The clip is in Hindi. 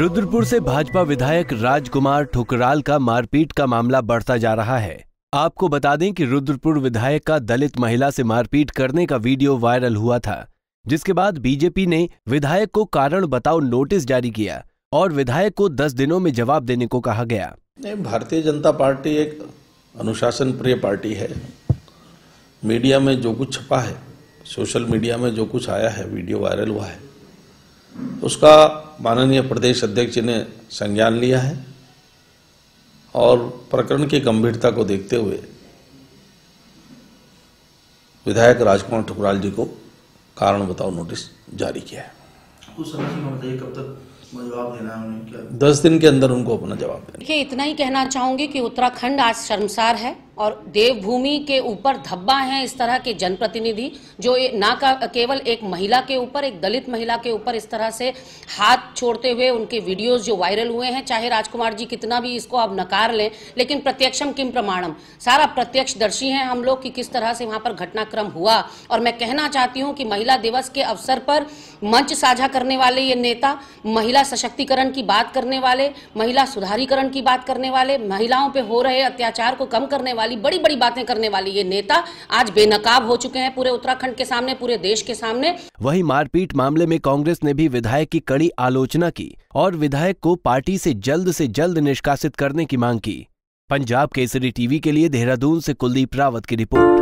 रुद्रपुर से भाजपा विधायक राजकुमार ठुकराल का मारपीट का मामला बढ़ता जा रहा है आपको बता दें कि रुद्रपुर विधायक का दलित महिला से मारपीट करने का वीडियो वायरल हुआ था जिसके बाद बीजेपी ने विधायक को कारण बताओ नोटिस जारी किया और विधायक को दस दिनों में जवाब देने को कहा गया भारतीय जनता पार्टी एक अनुशासन प्रिय पार्टी है मीडिया में जो कुछ छपा है सोशल मीडिया में जो कुछ आया है वीडियो वायरल हुआ है उसका माननीय प्रदेश अध्यक्ष जी ने संज्ञान लिया है और प्रकरण की गंभीरता को देखते हुए विधायक राजकुमार ठुकराल जी को कारण बताओ नोटिस जारी किया है दस दिन के अंदर उनको अपना जवाब देना देखिए इतना ही कहना चाहूंगी कि उत्तराखंड आज शर्मसार है और देवभूमि के ऊपर धब्बा हैं इस तरह के जनप्रतिनिधि जो ना का केवल एक महिला के ऊपर एक दलित महिला के ऊपर इस तरह से हाथ छोड़ते हुए उनके वीडियोस जो वायरल हुए हैं चाहे राजकुमार जी कितना भी इसको आप नकार लें लेकिन प्रत्यक्षम किम प्रमाणम सारा प्रत्यक्षदर्शी हैं हम लोग कि किस तरह से वहां पर घटनाक्रम हुआ और मैं कहना चाहती हूँ कि महिला दिवस के अवसर पर मंच साझा करने वाले ये नेता महिला सशक्तिकरण की बात करने वाले महिला सुधारीकरण की बात करने वाले महिलाओं पर हो रहे अत्याचार को कम करने वाले वाली बड़ी बड़ी बातें करने वाली ये नेता आज बेनकाब हो चुके हैं पूरे उत्तराखंड के सामने पूरे देश के सामने वही मारपीट मामले में कांग्रेस ने भी विधायक की कड़ी आलोचना की और विधायक को पार्टी से जल्द से जल्द निष्कासित करने की मांग की पंजाब केसरी टीवी के लिए देहरादून से कुलदीप रावत की रिपोर्ट